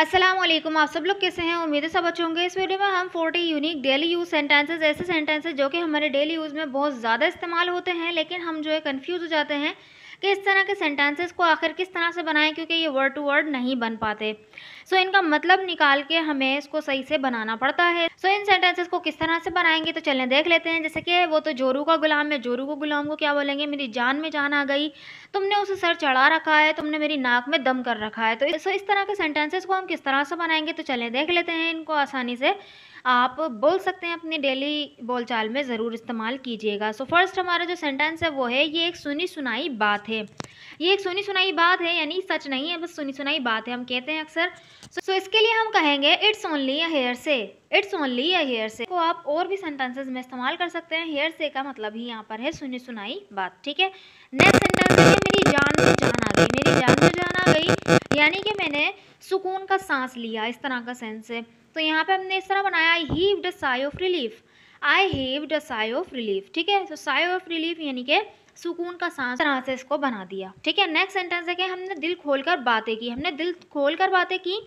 असलम आप सब लोग कैसे हैं उम्मीद है सब अच्छे होंगे इस वीडियो में हम 40 यूनिक डेली यूज़ सेंटेंसेस ऐसे सेंटेंसेस जो कि हमारे डेली यूज़ में बहुत ज़्यादा इस्तेमाल होते हैं लेकिन हम जो है कन्फ्यूज़ हो जाते हैं कि इस तरह के सेंटेंसेस को आखिर किस तरह से बनाएं क्योंकि ये वर्ड टू वर्ड नहीं बन पाते सो so, इनका मतलब निकाल के हमें इसको सही से बनाना पड़ता है सो so, इन सेंटेंसेस को किस तरह से बनाएंगे तो चलें देख लेते हैं जैसे कि वो तो जोरू का गुलाम है जोरू को गुलाम को क्या बोलेंगे मेरी जान में जान आ गई तुमने उसे सर चढ़ा रखा है तुमने मेरी नाक में दम कर रखा है तो सो so, इस तरह के सेंटेंसेस को हम किस तरह से बनाएंगे तो चलें देख लेते हैं इनको आसानी से आप बोल सकते हैं अपने डेली बोलचाल में ज़रूर इस्तेमाल कीजिएगा सो फर्स्ट हमारा जो सेंटेंस है वो है ये एक सुनी सुनाई बात है ये एक सुनी सुनाई बात है यानी सच नहीं है बस सुनी सुनाई बात है हम कहते हैं अक्सर सो so, so इसके लिए हम कहेंगे इट्स ओनली अ हेयर से इट्स ओनली अ हेयर से तो आप और भी सेंटेंसेज में इस्तेमाल कर सकते हैं हेयर से का मतलब ही यहाँ पर है सुनी सुनाई बात ठीक है नेक्स्ट सेंटेंस है मेरी जान में जान आ गई मेरी जान में जान आ गई यानी कि मैंने सुकून का सांस लिया इस तरह का सेंस है तो यहाँ पे हमने इस तरह बनाया I heave sigh of relief I heave a sigh of relief ठीक है तो साई ऑफ रिलीफ यानी कि सुकून का सांस तरह से इसको बना दिया ठीक है नेक्स्ट सेंटेंस है कि हमने दिल खोल कर बातें की हमने दिल खोल कर बातें की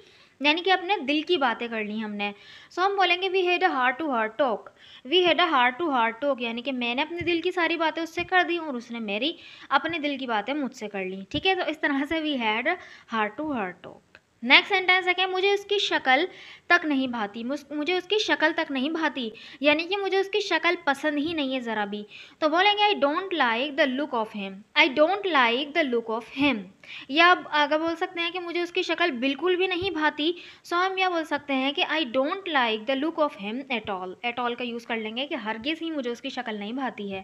यानी कि अपने दिल की बातें कर ली हमने सो so, हम बोलेंगे we had a heart to heart talk we had a heart to heart talk यानी कि मैंने अपने दिल की सारी बातें उससे कर दी और उसने मेरी अपने दिल की बातें मुझसे कर ली ठीक है तो इस तरह से we had heart to heart talk next sentence है क्या मुझे उसकी शक्ल तक नहीं भाती मुझे उसकी शक्ल तक नहीं भाती यानी कि मुझे उसकी शक्ल पसंद ही नहीं है ज़रा भी तो बोलेंगे I don't like the look of him I don't like the look of him या अगर बोल सकते हैं कि मुझे उसकी शक्ल बिल्कुल भी नहीं भाती सो हम यह बोल सकते हैं कि I don't like the look of him at all at all का यूज़ कर लेंगे कि हरगिज़ ही मुझे उसकी शक्ल नहीं भाती है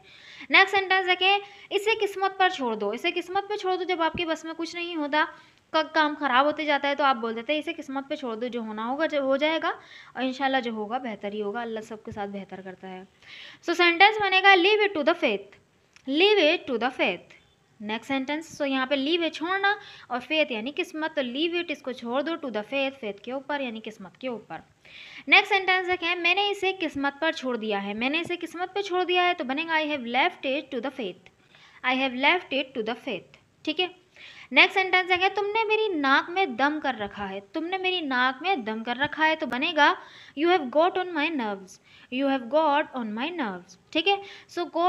नेक्स्ट सेंटेंस है कि इसे किस्मत पर छोड़ दो इसे किस्मत पर छोड़ दो जब आपके बस में कुछ नहीं होता का काम ख़राब होते जाता है तो आप बोल देते हैं इसे किस्मत पे छोड़ दो जो होना होगा जो हो जाएगा और इन जो होगा बेहतर ही होगा अल्लाह सबके साथ बेहतर करता है सो सेंटेंस बनेगा leave it to the faith leave it to the faith next sentence so यहाँ पे लीव है छोड़ना और फेथ यानी किस्मत तो लीव इट इसको छोड़ दो टू द फेथ फेथ के ऊपर यानी किस्मत के ऊपर नेक्स्ट सेंटेंस देखें मैंने इसे किस्मत पर छोड़ दिया है मैंने इसे किस्मत पर छोड़ दिया है तो बनेगा I have left it to the faith I have left it to the faith ठीक है नेक्स्ट सेंटेंस है तुमने मेरी नाक में दम कर रखा है तुमने मेरी नाक में दम कर रखा है तो बनेगा you have got on my nerves you have got on my nerves ठीक है so go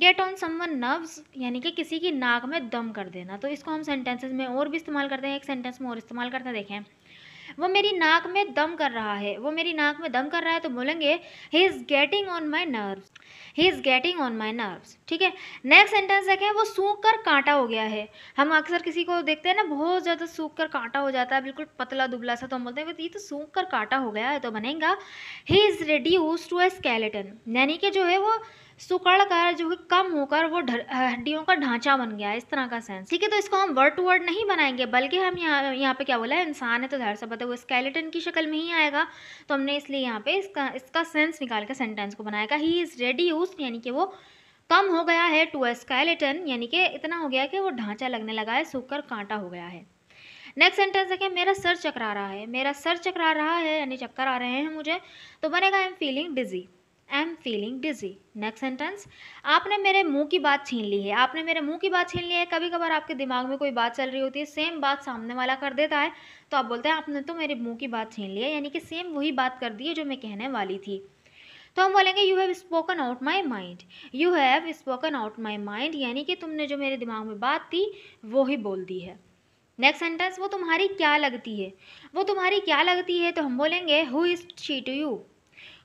get on someone nerves यानी कि किसी की नाक में दम कर देना तो इसको हम सेंटेंसेज में और भी इस्तेमाल करते हैं एक सेंटेंस में और इस्तेमाल करते हैं देखें वो मेरी नाक में दम कर रहा है वो मेरी नाक में दम कर रहा है तो बोलेंगे he is getting on my nerves he is getting on my nerves ठीक है नेक्स्ट सेंटेंस देखें वो सूख कर कांटा हो गया है हम अक्सर किसी को देखते हैं ना बहुत ज़्यादा सूख कर कांटा हो जाता है बिल्कुल पतला दुबला सा तो हम बोलते हैं ये तो सूख कर कांटा हो गया है तो बनेगा he is reduce to a skeleton यानी कि जो है वो सुकड़ कर जो कि कम होकर वो हड्डियों का ढांचा बन गया इस तरह का सेंस ठीक है तो इसको हम वर्ड टू वर्ड नहीं बनाएंगे बल्कि हम यहाँ यहाँ पे क्या बोला है इंसान है तो धर सा पता वो स्केलेटन की शक्ल में ही आएगा तो हमने इसलिए यहाँ पे इसका इसका सेंस निकाल कर सेंटेंस को बनाएगा ही इज़ रेडी यूज यानी कि वो कम हो गया है टू स्केलेटन यानी कि इतना हो गया कि वो ढांचा लगने लगा है सूख कर कांटा हो गया है नेक्स्ट सेंटेंस देखें मेरा सर चकरा रहा है मेरा सर चकरा रहा है यानी चक्कर आ रहे हैं मुझे तो बनेगा I am feeling dizzy I am feeling dizzy next sentence आपने मेरे मुंह की बात छीन ली है आपने मेरे मुंह की बात छीन ली है कभी कभार आपके दिमाग में कोई बात चल रही होती है सेम बात सामने वाला कर देता है तो आप बोलते हैं आपने तो मेरे मुंह की बात छीन ली है यानी कि सेम वही बात कर दी है जो मैं कहने वाली थी तो हम बोलेंगे you have spoken out my mind you have spoken out my mind यानी कि तुमने जो मेरे दिमाग में बात थी वो ही बोल दी है नेक्स्ट सेंटेंस वो तुम्हारी क्या लगती है वो तुम्हारी क्या लगती है तो हम बोलेंगे who is she to you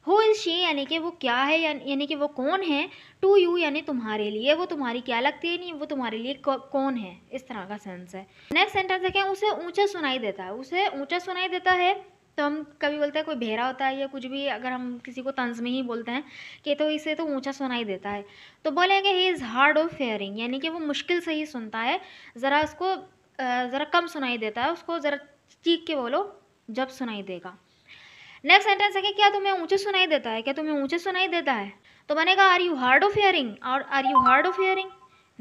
who is she यानी कि वो क्या है यानी कि वो कौन है टू यू यानी तुम्हारे लिए वो तुम्हारी क्या लगती है नहीं वो तुम्हारे लिए कौन है इस तरह का सेंस है नेक्स्ट सेंटेंस देखें उसे ऊँचा सुनाई देता है उसे ऊँचा सुनाई देता है तो हम कभी बोलते हैं कोई भेरा होता है या कुछ भी अगर हम किसी को तंज में ही बोलते हैं कि तो इसे तो ऊंचा सुनाई देता है तो बोलेंगे he is hard of hearing यानी कि वो मुश्किल से ही सुनता है ज़रा उसको ज़रा कम सुनाई देता है उसको ज़रा चीख के बोलो जब सुनाई देगा नेक्स्ट सेंटेंस है कि क्या तुम्हें ऊँचे सुनाई देता है क्या तुम्हें ऊँचे सुनाई देता है तो मैंने कहा are you hard of hearing और are you hard of hearing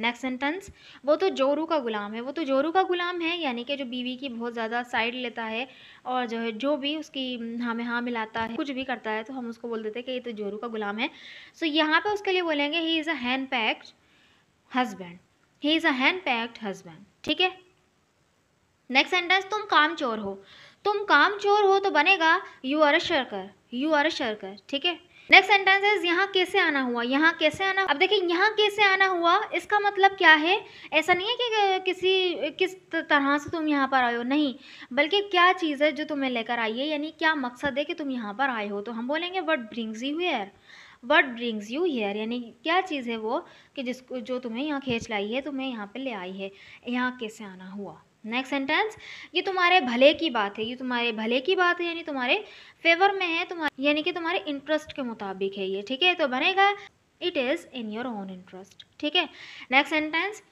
next sentence वो तो जोरू का गुलाम है वो तो जोरू का गुलाम है यानी कि जो बीवी की बहुत ज़्यादा साइड लेता है और जो है जो भी उसकी हमें हाँ, हाँ मिलाता है कुछ भी करता है तो हम उसको बोल देते हैं कि ये तो जोरू का गुलाम है सो so, यहाँ पे उसके लिए बोलेंगे he is a henpecked husband he is a henpecked husband ठीक है नेक्स्ट सेंटेंस तुम काम चोर हो तुम काम चोर हो तो बनेगा you are a shirker you are a shirker ठीक है नेक्स्ट सेंटेंस है यहाँ कैसे आना हुआ यहाँ कैसे आना अब देखिए यहाँ कैसे आना हुआ इसका मतलब क्या है ऐसा नहीं है कि किसी किस तरह से तुम यहाँ पर आए हो नहीं बल्कि क्या चीज़ है जो तुम्हें लेकर आई है यानी क्या मकसद है कि तुम यहाँ पर आए हो तो हम बोलेंगे what brings you here what brings you here यानी क्या चीज़ है वो कि जिसको जो तुम्हें यहाँ खींच लाई है तुम्हें यहाँ पर ले आई है यहाँ कैसे आना हुआ नेक्स्ट सेंटेंस ये तुम्हारे भले की बात है ये तुम्हारे भले की बात है यानी तुम्हारे फेवर में है तुम्हारे यानी कि तुम्हारे इंटरेस्ट के मुताबिक है ये ठीक है तो बनेगा it is in your own interest ठीक है नेक्स्ट सेंटेंस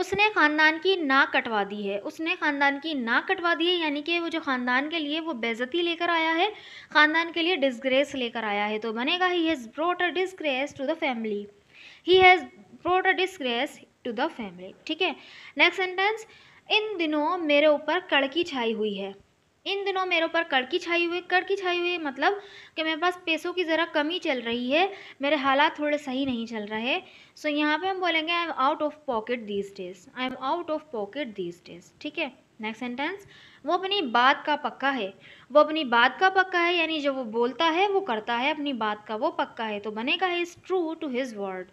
उसने ख़ानदान की नाक कटवा दी है उसने ख़ानदान की नाक कटवा दी है यानी कि वो जो ख़ानदान के लिए वो बेज़ती लेकर आया है ख़ानदान के लिए डिसग्रेस लेकर आया है तो बनेगा he has brought a disgrace to the family he has brought a disgrace to the family ठीक है नेक्स्ट सेंटेंस इन दिनों मेरे ऊपर कड़की छाई हुई है इन दिनों मेरे ऊपर कड़की छाई हुई कड़की छाई हुई मतलब कि मेरे पास पैसों की ज़रा कमी चल रही है मेरे हालात थोड़े सही नहीं चल रहे सो so, यहाँ पे हम बोलेंगे I am out of pocket these days I am out of pocket these days ठीक है नेक्स्ट सेंटेंस वो अपनी बात का पक्का है वो अपनी बात का पक्का है यानी जो वो बोलता है वो करता है अपनी बात का वो पक्का है तो बनेगा he is true to his word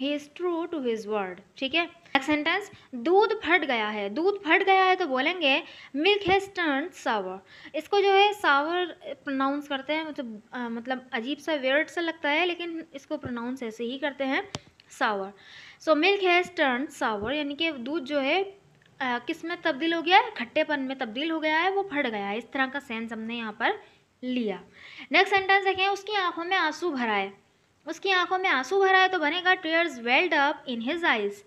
he is true to his word ठीक है नेक्स्ट सेंटेंस दूध फट गया है दूध फट गया है तो बोलेंगे मिल्क हैज टर्न सावर इसको जो है सावर प्रोनाउंस करते हैं मतलब आ, मतलब अजीब सा वेर्ड सा लगता है लेकिन इसको प्रोनाउंस ऐसे ही करते हैं sour so milk has turn sour यानी कि दूध जो है किस में तब्दील हो गया है खट्टेपन में तब्दील हो गया है वो फट गया है इस तरह का सेंस हमने यहाँ पर लिया नेक्स्ट सेंटेंस देखें उसकी आंखों में आंसू भरा है उसकी आंखों में आंसू भरा है तो बनेगा tears welled up in his eyes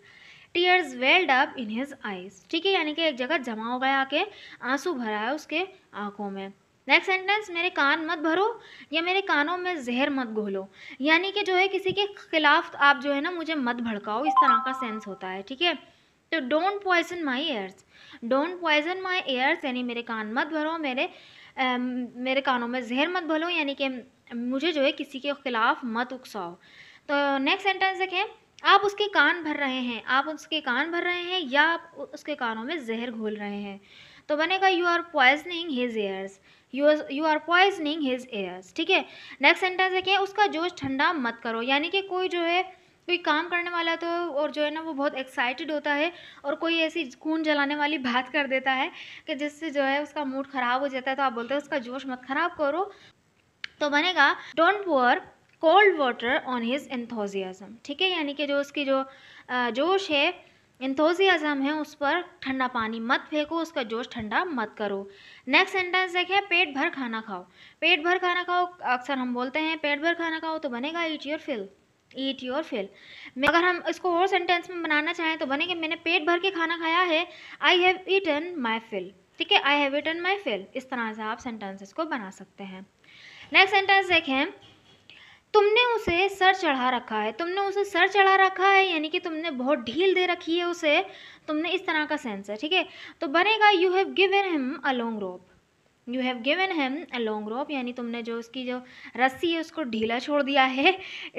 tears welled up in his eyes ठीक है यानी कि एक जगह जमा हो गया आके आंसू भरा है उसके आंखों में नेक्स्ट सेंटेंस मेरे कान मत भरो या मेरे कानों में जहर मत घोलो यानी कि जो है किसी के खिलाफ आप जो है ना मुझे मत भड़काओ इस तरह का सेंस होता है ठीक है तो don't poison my ears don't poison my ears यानी मेरे कान मत भरो मेरे आ, मेरे कानों में जहर मत भरो यानी कि मुझे जो है किसी के ख़िलाफ़ मत उकसाओ तो नेक्स्ट सेंटेंस देखें आप उसके कान भर रहे हैं आप उसके कान भर रहे हैं या आप उसके कानों में जहर घोल रहे हैं तो बनेगा you are poisoning his ears you are poisoning his ears ठीक है नेक्स्ट सेंटेंस देखें उसका जोश ठंडा मत करो यानी कि कोई जो है कोई काम करने वाला तो और जो है ना वो बहुत एक्साइटेड होता है और कोई ऐसी खून जलाने वाली बात कर देता है कि जिससे जो है उसका मूड ख़राब हो जाता है तो आप बोलते हो उसका जोश मत ख़राब करो तो बनेगा don't pour cold water on his enthusiasm ठीक है यानी कि जो उसकी जो जोश है इंथोजियाज़म है उस पर ठंडा पानी मत फेंको उसका जोश ठंडा मत करो नेक्स्ट सेंटेंस देखें पेट भर खाना खाओ पेट भर खाना खाओ अक्सर हम बोलते हैं पेट भर खाना खाओ तो बनेगा eat your fill eat your fill अगर हम इसको और सेंटेंस में बनाना चाहें तो बनेगा मैंने पेट भर के खाना खाया है I have eaten my fill ठीक है I have eaten my fill इस तरह से आप सेंटेंसेस को बना सकते हैं नेक्स्ट सेंटेंस देखें तुमने उसे सर चढ़ा रखा है तुमने उसे सर चढ़ा रखा है यानी कि तुमने बहुत ढील दे रखी है उसे तुमने इस तरह का सेंस है ठीक है तो बनेगा you have given him a long rope you have given him a long rope यानी तुमने जो उसकी जो रस्सी है उसको ढीला छोड़ दिया है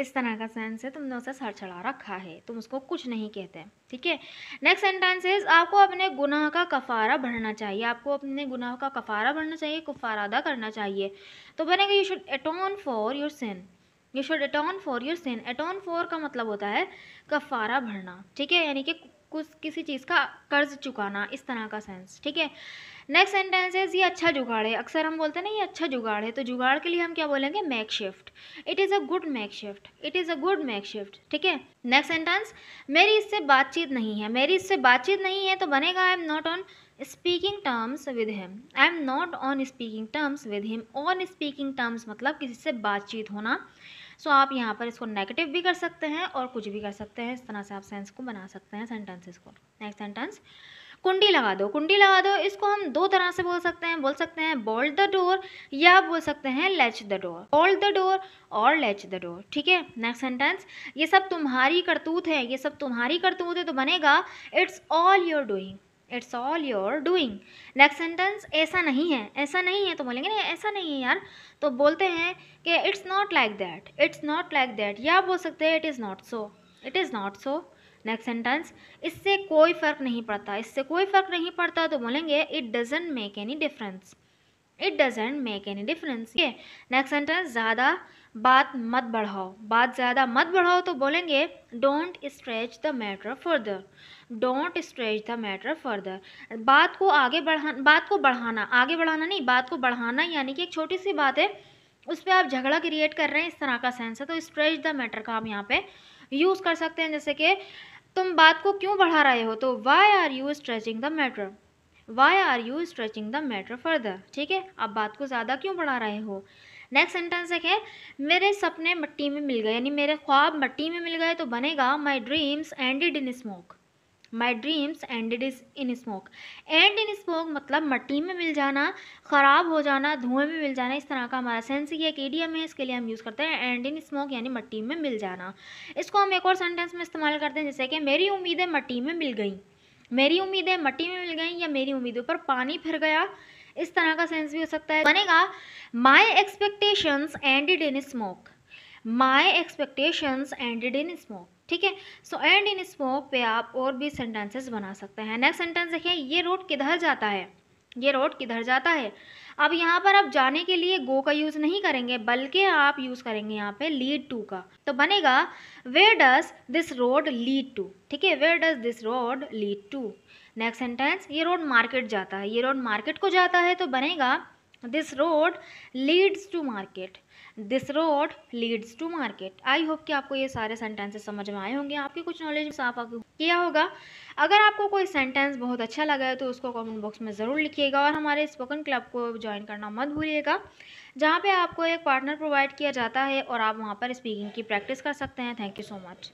इस तरह का सेंस है तुमने उसे सर चढ़ा रखा है तुम उसको कुछ नहीं कहते ठीक है नेक्स्ट सेंटेंस इज आपको अपने गुनाह का कफारा भरना चाहिए आपको अपने गुनाह का कफारा भरना चाहिए कफारा अदा करना चाहिए तो बनेगा you should atone for your sin you should atone for your sin atone for का मतलब होता है कफारा भरना ठीक है यानी कि कुछ किसी चीज़ का कर्ज चुकाना इस तरह का सेंस ठीक है नेक्स्ट सेंटेंस है ये अच्छा जुगाड़ है अक्सर हम बोलते हैं ना ये अच्छा जुगाड़ है तो जुगाड़ के लिए हम क्या बोलेंगे makeshift it is a good makeshift it is a good makeshift ठीक है नेक्स्ट सेंटेंस मेरी इससे बातचीत नहीं है मेरी इससे बातचीत नहीं है तो बनेगा I am not on speaking terms with him I am not on speaking terms with him on speaking terms मतलब किसी से बातचीत होना सो so, आप यहाँ पर इसको नेगेटिव भी कर सकते हैं और कुछ भी कर सकते हैं इस तरह से आप सेंस को बना सकते हैं सेंटेंसेस को नेक्स्ट सेंटेंस कुंडी लगा दो कुंडी लगा दो इसको हम दो तरह से बोल सकते हैं बोल सकते हैं बोल्ट द डोर या बोल सकते हैं latch the door bolt the door और लेच द डोर ठीक है नेक्स्ट सेंटेंस ये सब तुम्हारी करतूत है ये सब तुम्हारी करतूत है तो बनेगा it's all your doing it's all your doing next sentence ऐसा नहीं है ऐसा नहीं है तो बोलेंगे नहीं ऐसा नहीं है यार तो बोलते हैं कि it's not like that it's not like that या बोल सकते हैं it is not so it is not so next sentence इससे कोई फ़र्क नहीं पड़ता इससे कोई फ़र्क नहीं पड़ता तो बोलेंगे it doesn't make any difference it doesn't make any difference ये नेक्स्ट सेंटेंस ज़्यादा बात मत बढ़ाओ बात ज़्यादा मत बढ़ाओ तो बोलेंगे don't stretch the matter further don't stretch the matter further बात को आगे बढ़ा बात को बढ़ाना आगे बढ़ाना नहीं बात को बढ़ाना यानी कि एक छोटी सी बात है उस पर आप झगड़ा क्रिएट कर रहे हैं इस तरह का सेंस है तो स्ट्रेच द मैटर का आप यहाँ पे यूज़ कर सकते हैं जैसे कि तुम बात को क्यों बढ़ा रहे हो तो why are you stretching the matter why are you stretching the matter further ठीक है आप बात को ज़्यादा क्यों बढ़ा रहे हो नेक्स्ट सेंटेंस एक है मेरे सपने मट्टी में मिल गए यानी मेरे ख्वाब मट्टी में मिल गए तो बनेगा my dreams ended in smoke my dreams ended is in smoke end in smoke मतलब मट्टी में मिल जाना ख़राब हो जाना धुएं में मिल जाना इस तरह का हमारा सेंस ये एक एडियम है इसके लिए हम यूज़ करते हैं एंड इन स्मोक यानी मट्टी में मिल जाना इसको हम एक और सेंटेंस में इस्तेमाल करते हैं जैसे कि मेरी उम्मीदें मट्टी में मिल गई मेरी उम्मीदें मट्टी में मिल गई या मेरी उम्मीदों पर पानी फिर गया इस तरह का सेंस भी हो सकता है बनेगा my expectations ended in smoke my expectations ended in smoke ठीक है सो एंड इन स्मोक पे आप और भी सेंटेंसेस बना सकते हैं नेक्स्ट सेंटेंस देखिए ये रोड किधर जाता है ये रोड किधर जाता है अब यहाँ पर आप जाने के लिए गो का यूज़ नहीं करेंगे बल्कि आप यूज़ करेंगे यहाँ पे लीड टू का तो बनेगा where does this road lead to ठीक है where does this road lead to next sentence ये रोड मार्केट जाता है ये रोड मार्केट को जाता है तो बनेगा this road leads to market this road leads to market I hope कि आपको ये सारे सेंटेंसेस समझ में आए होंगे आपकी कुछ नॉलेज साफ आपको किया होगा अगर आपको कोई सेंटेंस बहुत अच्छा लगा है तो उसको कमेंट बॉक्स में ज़रूर लिखिएगा और हमारे स्पोकन क्लब को ज्वाइन करना मत भूलिएगा जहाँ पे आपको एक पार्टनर प्रोवाइड किया जाता है और आप वहाँ पर स्पीकिंग की प्रैक्टिस कर सकते हैं थैंक यू सो मच